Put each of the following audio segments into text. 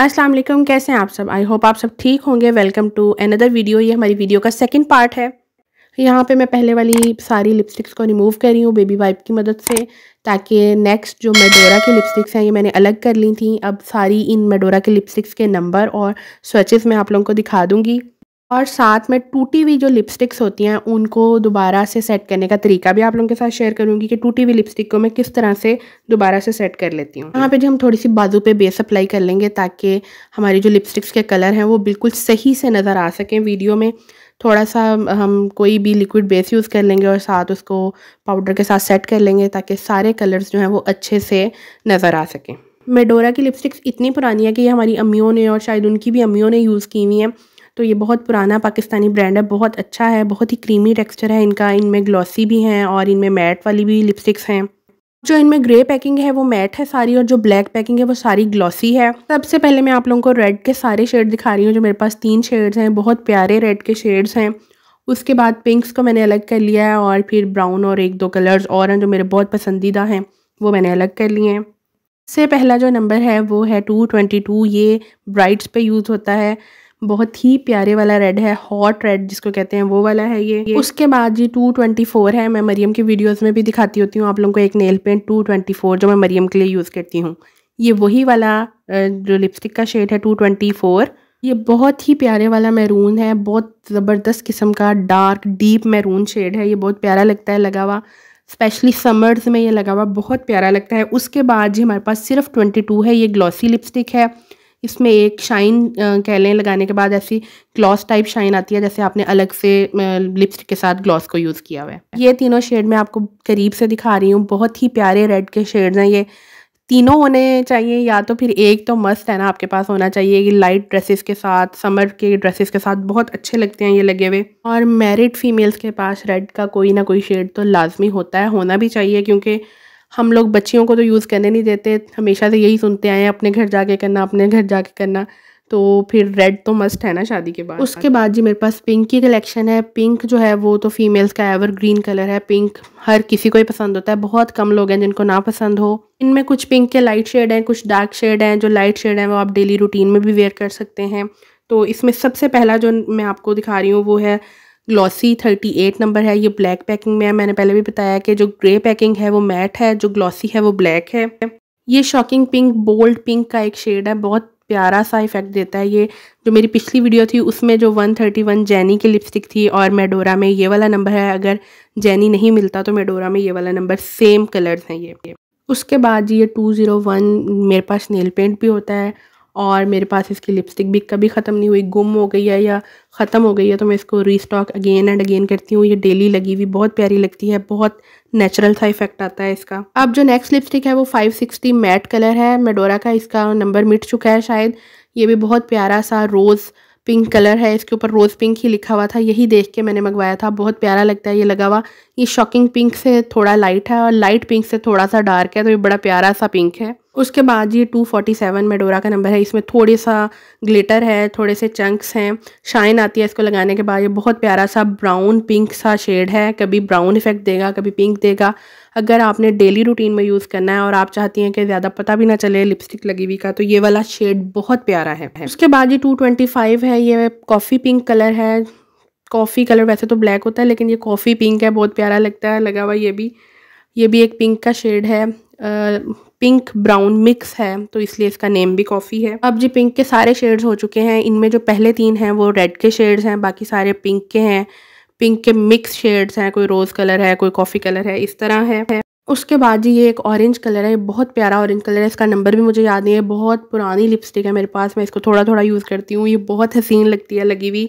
अस्सलाम वालेकुम कैसे हैं आप सब आई होप आप सब ठीक होंगे वेलकम टू अनदर वीडियो ये हमारी वीडियो का सेकंड पार्ट है यहाँ पे मैं पहले वाली सारी लिपस्टिक्स को रिमूव कर रही हूँ बेबी वाइप की मदद से ताकि नेक्स्ट जो मेडोरा की लिपस्टिक्स हैं ये मैंने अलग कर ली थी अब सारी इन मेडोरा के लिपस्टिक्स के नंबर और स्वेचेस मैं आप लोगों को दिखा दूँगी और साथ में टूटी हुई जो लिपस्टिक्स होती हैं उनको दोबारा से सेट करने का तरीका भी आप लोगों के साथ शेयर करूंगी कि टूटी हुई लिपस्टिक को मैं किस तरह से दोबारा से सेट कर लेती हूँ यहाँ पे जो हम थोड़ी सी बाजू पे बेस अप्लाई कर लेंगे ताकि हमारी जो लिपस्टिक्स के कलर हैं वो बिल्कुल सही से नज़र आ सकें वीडियो में थोड़ा सा हम कोई भी लिक्विड बेस यूज़ कर लेंगे और साथ उसको पाउडर के साथ सेट कर लेंगे ताकि सारे कलर्स जो हैं वो अच्छे से नज़र आ सकें मेडोरा की लिपस्टिक्स इतनी पुरानी है कि ये हमारी अम्मियों ने और शायद उनकी भी अम्मियों ने यूज़ की हुई हैं तो ये बहुत पुराना पाकिस्तानी ब्रांड है बहुत अच्छा है बहुत ही क्रीमी टेक्सचर है इनका इनमें ग्लॉसी भी हैं और इनमें मैट वाली भी लिपस्टिक्स हैं जो इनमें ग्रे पैकिंग है वो मैट है सारी और जो ब्लैक पैकिंग है वो सारी ग्लॉसी है सबसे पहले मैं आप लोगों को रेड के सारे शेड दिखा रही हूँ जो मेरे पास तीन शेड्स हैं बहुत प्यारे रेड के शेड्स हैं उसके बाद पिंक्स को मैंने अलग कर लिया है और फिर ब्राउन और एक दो कलर्स और हैं जो मेरे बहुत पसंदीदा हैं वो मैंने अलग कर लिए हैं से पहला जो नंबर है वो है टू ट्वेंटी टू ये ब्राइट्स पे यूज़ होता है बहुत ही प्यारे वाला रेड है हॉट रेड जिसको कहते हैं वो वाला है ये, ये। उसके बाद जी टू ट्वेंटी फोर है मैं मरियम की वीडियोस में भी दिखाती होती हूँ आप लोगों को एक nail paint two twenty four जो मैं मरियम के लिए यूज़ करती हूँ ये वही वाला जो लिपस्टिक का शेड है टू ट्वेंटी फोर ये बहुत ही प्यारे वाला मैरून है बहुत ज़बरदस्त किस्म का डार्क डीप मैरून शेड है ये बहुत प्यारा लगता है लगा हुआ स्पेशली समर्स में ये लगा हुआ बहुत प्यारा लगता है उसके बाद जी हमारे पास सिर्फ ट्वेंटी टू है ये ग्लॉसी लिपस्टिक है इसमें एक शाइन कह लें लगाने के बाद ऐसी ग्लॉस टाइप शाइन आती है जैसे आपने अलग से लिपस्टिक के साथ ग्लॉस को यूज़ किया हुआ है ये तीनों शेड मैं आपको करीब से दिखा रही हूँ बहुत ही प्यारे रेड के शेड हैं ये तीनों होने चाहिए या तो फिर एक तो मस्त है ना आपके पास होना चाहिए ये लाइट ड्रेसेस के साथ समर के ड्रेसेस के साथ बहुत अच्छे लगते हैं ये लगे हुए और मैरिड फीमेल्स के पास रेड का कोई ना कोई शेड तो लाजमी होता है होना भी चाहिए क्योंकि हम लोग बच्चियों को तो यूज़ करने नहीं देते हमेशा से यही सुनते आए हैं अपने घर जाके करना अपने घर जाके करना तो फिर रेड तो मस्ट है ना शादी के बाद उसके बाद जी मेरे पास पिंक की कलेक्शन है पिंक जो है वो तो फीमेल्स का एवर ग्रीन कलर है पिंक हर किसी को ही पसंद होता है बहुत कम लोग हैं जिनको ना पसंद हो इनमें कुछ पिंक के लाइट शेड हैं कुछ डार्क शेड हैं जो लाइट शेड हैं वो आप डेली रूटीन में भी वेयर कर सकते हैं तो इसमें सबसे पहला जो मैं आपको दिखा रही हूँ वो है ग्लॉसी 38 नंबर है ये ब्लैक पैकिंग में है मैंने पहले भी बताया कि जो ग्रे पैकिंग है वो मैट है जो ग्लॉसी है वो ब्लैक है ये शॉकिंग पिंक बोल्ड पिंक का एक शेड है बहुत प्यारा सा इफेक्ट देता है ये जो मेरी पिछली वीडियो थी उसमें जो 131 जैनी की लिपस्टिक थी और मेडोरा में ये वाला नंबर है अगर जैनी नहीं मिलता तो मेडोरा में ये वाला नंबर सेम कलर्स हैं ये उसके बाद ये 201 मेरे पास नेल पेंट भी होता है और मेरे पास इसकी लिपस्टिक भी कभी ख़त्म नहीं हुई गुम हो गई है या ख़त्म हो गई है तो मैं इसको रीस्टॉक अगेन एंड अगेन करती हूँ ये डेली लगी हुई बहुत प्यारी लगती है बहुत नेचुरल सा इफेक्ट आता है इसका अब जो नेक्स्ट लिपस्टिक है वो 560 मैट कलर है मेडोरा का इसका नंबर मिट चुका है शायद ये भी बहुत प्यारा सा रोज़ पिंक कलर है इसके ऊपर रोज़ पिंक ही लिखा हुआ था यही देख के मैंने मंगवाया था बहुत प्यारा लगता है ये लगा हुआ ये शॉकिंग पिंक से थोड़ा लाइट है और लाइट पिंक से थोड़ा सा डार्क है तो ये बड़ा प्यारा सा पिंक है उसके बाद ये 247 मेडोरा का नंबर है इसमें थोड़े सा ग्लिटर है थोड़े से चंक्स हैं शाइन आती है इसको लगाने के बाद ये बहुत प्यारा सा ब्राउन पिंक सा शेड है कभी ब्राउन इफेक्ट देगा कभी पिंक देगा अगर आपने डेली रूटीन में यूज़ करना है और आप चाहती हैं कि ज़्यादा पता भी ना चले लिपस्टिक लगी हुई का तो ये वाला शेड बहुत प्यारा है उसके बाद ये टू है ये कॉफ़ी पिंक कलर है कॉफ़ी कलर वैसे तो ब्लैक होता है लेकिन ये कॉफ़ी पिंक है बहुत प्यारा लगता है लगा हुआ ये भी ये भी एक पिंक का शेड है पिंक ब्राउन मिक्स है तो इसलिए इसका नेम भी कॉफ़ी है अब जी पिंक के सारे शेड्स हो चुके हैं इनमें जो पहले तीन हैं वो रेड के शेड्स हैं बाकी सारे पिंक के हैं पिंक के मिक्स शेड्स हैं कोई रोज़ कलर है कोई कॉफ़ी कलर है इस तरह है, है। उसके बाद जी ये एक ऑरेंज कलर है बहुत प्यारा ऑरेंज कलर है इसका नंबर भी मुझे याद नहीं है बहुत पुरानी लिपस्टिक है मेरे पास मैं इसको थोड़ा थोड़ा यूज़ करती हूँ ये बहुत हसीन लगती है लगी हुई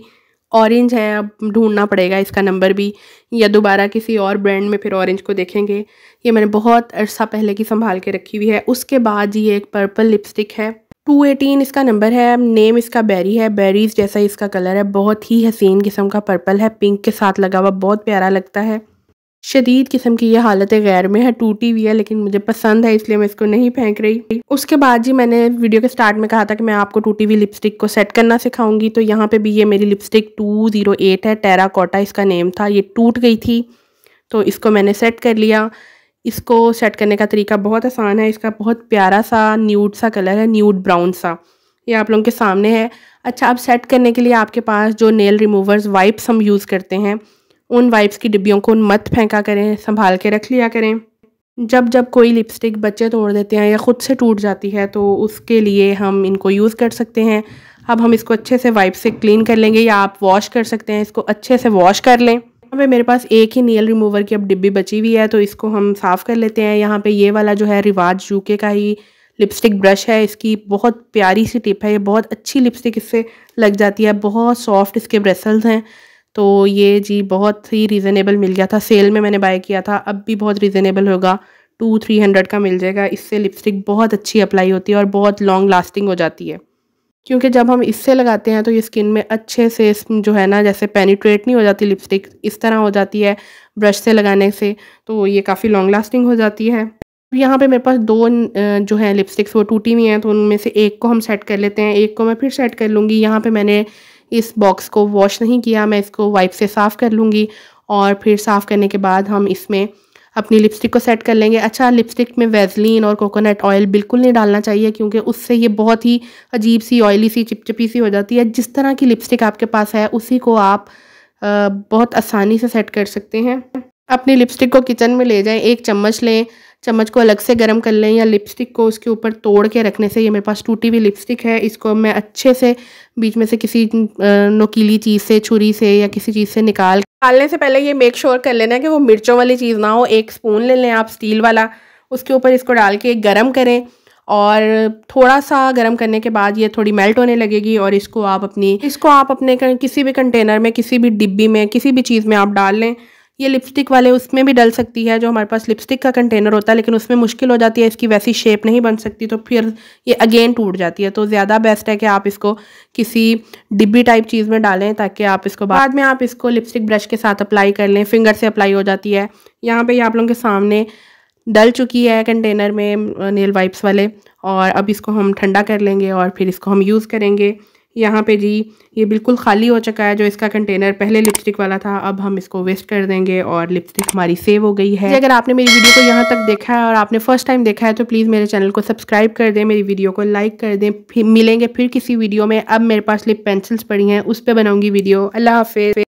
ऑरेंज है अब ढूंढना पड़ेगा इसका नंबर भी या दोबारा किसी और ब्रांड में फिर ऑरेंज को देखेंगे ये मैंने बहुत अर्सा पहले की संभाल के रखी हुई है उसके बाद ये एक पर्पल लिपस्टिक है टू एटीन इसका नंबर है नेम इसका बेरी है बेरीज जैसा इसका कलर है बहुत ही हसीन किस्म का पर्पल है पिंक के साथ लगा हुआ बहुत प्यारा लगता है शदीद किस्म की ये हालत गैर में है टूटी हुई है लेकिन मुझे पसंद है इसलिए मैं इसको नहीं फेंक रही उसके बाद जी मैंने वीडियो के स्टार्ट में कहा था कि मैं आपको टूटी हुई लिपस्टिक को सेट करना सिखाऊंगी तो यहाँ पे भी ये मेरी लिपस्टिक 208 है टेरा कोटा इसका नेम था ये टूट गई थी तो इसको मैंने सेट कर लिया इसको सेट करने का तरीका बहुत आसान है इसका बहुत प्यारा सा न्यूड सा कलर है न्यूड ब्राउन सा ये आप लोगों के सामने है अच्छा अब सेट करने के लिए आपके पास जो नेल रिमूवर्स वाइप्स हम यूज़ करते हैं उन वाइप्स की डिब्बियों को मत फेंका करें संभाल के रख लिया करें जब जब कोई लिपस्टिक बच्चे तोड़ देते हैं या ख़ुद से टूट जाती है तो उसके लिए हम इनको यूज़ कर सकते हैं अब हम इसको अच्छे से वाइप से क्लीन कर लेंगे या आप वॉश कर सकते हैं इसको अच्छे से वॉश कर लें यहाँ पे मेरे पास एक ही नेल रिमूवर की अब डिब्बी बची हुई है तो इसको हम साफ़ कर लेते हैं यहाँ पे ये वाला जो है रिवाज यूके का ही लिपस्टिक ब्रश है इसकी बहुत प्यारी सी टिप है ये बहुत अच्छी लिपस्टिक इससे लग जाती है बहुत सॉफ्ट इसके ब्रेसल्स हैं तो ये जी बहुत ही रीज़नेबल मिल गया था सेल में मैंने बाय किया था अब भी बहुत रीज़नेबल होगा टू थ्री हंड्रेड का मिल जाएगा इससे लिपस्टिक बहुत अच्छी अप्लाई होती है और बहुत लॉन्ग लास्टिंग हो जाती है क्योंकि जब हम इससे लगाते हैं तो ये स्किन में अच्छे से जो है ना जैसे पेनिट्रेट नहीं हो जाती लिपस्टिक इस तरह हो जाती है ब्रश से लगाने से तो ये काफ़ी लॉन्ग लास्टिंग हो जाती है यहाँ पे मेरे पास दो जो है लिपस्टिक्स वो टूटी हुई हैं तो उनमें से एक को हम सेट कर लेते हैं एक को मैं फिर सेट कर लूँगी यहाँ पे मैंने इस बॉक्स को वॉश नहीं किया मैं इसको वाइप से साफ़ कर लूँगी और फिर साफ़ करने के बाद हम इसमें अपनी लिपस्टिक को सेट कर लेंगे अच्छा लिपस्टिक में वेजलिन और कोकोनट ऑयल बिल्कुल नहीं डालना चाहिए क्योंकि उससे ये बहुत ही अजीब सी ऑयली सी चिपचिपी सी हो जाती है जिस तरह की लिपस्टिक आपके पास है उसी को आप बहुत आसानी से सेट कर सकते हैं अपनी लिपस्टिक को किचन में ले जाएं एक चम्मच लें चम्मच को अलग से गर्म कर लें या लिपस्टिक को उसके ऊपर तोड़ के रखने से ये मेरे पास टूटी हुई लिपस्टिक है इसको मैं अच्छे से बीच में से किसी नोकीली चीज़ से छुरी से या किसी चीज़ से निकाल निकालने से पहले ये मेक श्योर कर लेना कि वो मिर्चों वाली चीज़ ना हो एक स्पून ले लें आप स्टील वाला उसके ऊपर इसको डाल के गर्म करें और थोड़ा सा गर्म करने के बाद ये थोड़ी मेल्ट होने लगेगी और इसको आप अपनी इसको आप अपने किसी भी कंटेनर में किसी भी डिब्बी में किसी भी चीज़ में आप डाल लें ये लिपस्टिक वाले उसमें भी डल सकती है जो हमारे पास लिपस्टिक का कंटेनर होता है लेकिन उसमें मुश्किल हो जाती है इसकी वैसी शेप नहीं बन सकती तो फिर ये अगेन टूट जाती है तो ज़्यादा बेस्ट है कि आप इसको किसी डिब्बी टाइप चीज़ में डालें ताकि आप इसको बाद में आप इसको लिपस्टिक ब्रश के साथ अप्लाई कर लें फिंगर से अप्लाई हो जाती है यहाँ पर आप लोगों के सामने डल चुकी है कंटेनर में नेल वाइप्स वाले और अब इसको हम ठंडा कर लेंगे और फिर इसको हम यूज़ करेंगे यहाँ पे जी ये बिल्कुल खाली हो चुका है जो इसका कंटेनर पहले लिपस्टिक वाला था अब हम इसको वेस्ट कर देंगे और लिपस्टिक हमारी सेव हो गई है अगर आपने मेरी वीडियो को यहाँ तक देखा है और आपने फर्स्ट टाइम देखा है तो प्लीज़ मेरे चैनल को सब्सक्राइब कर दें मेरी वीडियो को लाइक कर दें फिर मिलेंगे फिर किसी वीडियो में अब मेरे पास लिप पेंसिल्स पड़ी हैं उस पर बनाऊँगी वीडियो अल्लाह हाफि